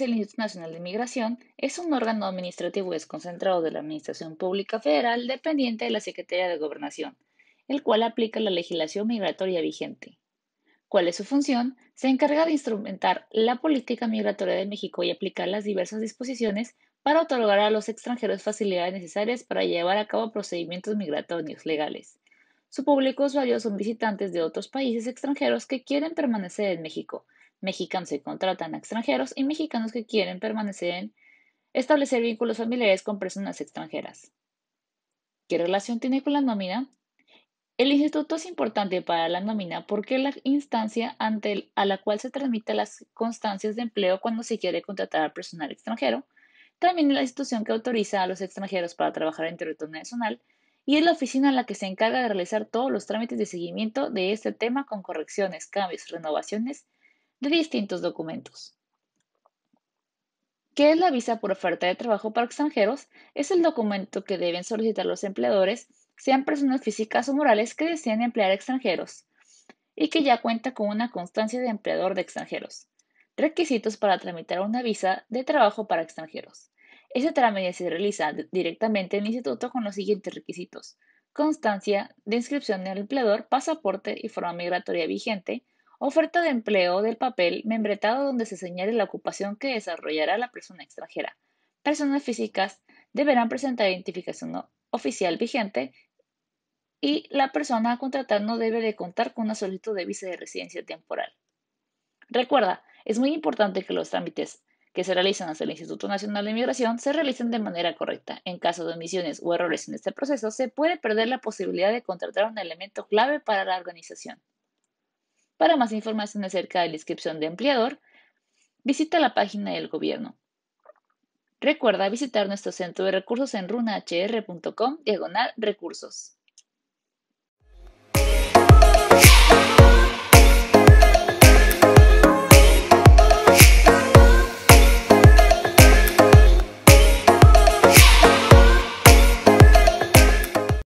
el Instituto Nacional de Migración, es un órgano administrativo desconcentrado de la Administración Pública Federal dependiente de la Secretaría de Gobernación, el cual aplica la legislación migratoria vigente. ¿Cuál es su función? Se encarga de instrumentar la política migratoria de México y aplicar las diversas disposiciones para otorgar a los extranjeros facilidades necesarias para llevar a cabo procedimientos migratorios legales. Su público usuario son visitantes de otros países extranjeros que quieren permanecer en México, mexicanos que contratan a extranjeros y mexicanos que quieren permanecer en establecer vínculos familiares con personas extranjeras. ¿Qué relación tiene con la nómina? El instituto es importante para la nómina porque es la instancia ante a la cual se transmiten las constancias de empleo cuando se quiere contratar a personal extranjero. También es la institución que autoriza a los extranjeros para trabajar en territorio nacional y es la oficina en la que se encarga de realizar todos los trámites de seguimiento de este tema con correcciones, cambios, renovaciones de distintos documentos. ¿Qué es la visa por oferta de trabajo para extranjeros? Es el documento que deben solicitar los empleadores, sean personas físicas o morales que deseen emplear extranjeros y que ya cuenta con una constancia de empleador de extranjeros. Requisitos para tramitar una visa de trabajo para extranjeros. Ese trámite se realiza directamente en el instituto con los siguientes requisitos. Constancia de inscripción del empleador, pasaporte y forma migratoria vigente, Oferta de empleo del papel membretado donde se señale la ocupación que desarrollará la persona extranjera. Personas físicas deberán presentar identificación oficial vigente y la persona a contratar no debe de contar con una solicitud de visa de residencia temporal. Recuerda, es muy importante que los trámites que se realizan hacia el Instituto Nacional de Inmigración se realicen de manera correcta. En caso de omisiones o errores en este proceso, se puede perder la posibilidad de contratar un elemento clave para la organización. Para más información acerca de la inscripción de empleador, visita la página del gobierno. Recuerda visitar nuestro centro de recursos en runahr.com diagonal recursos.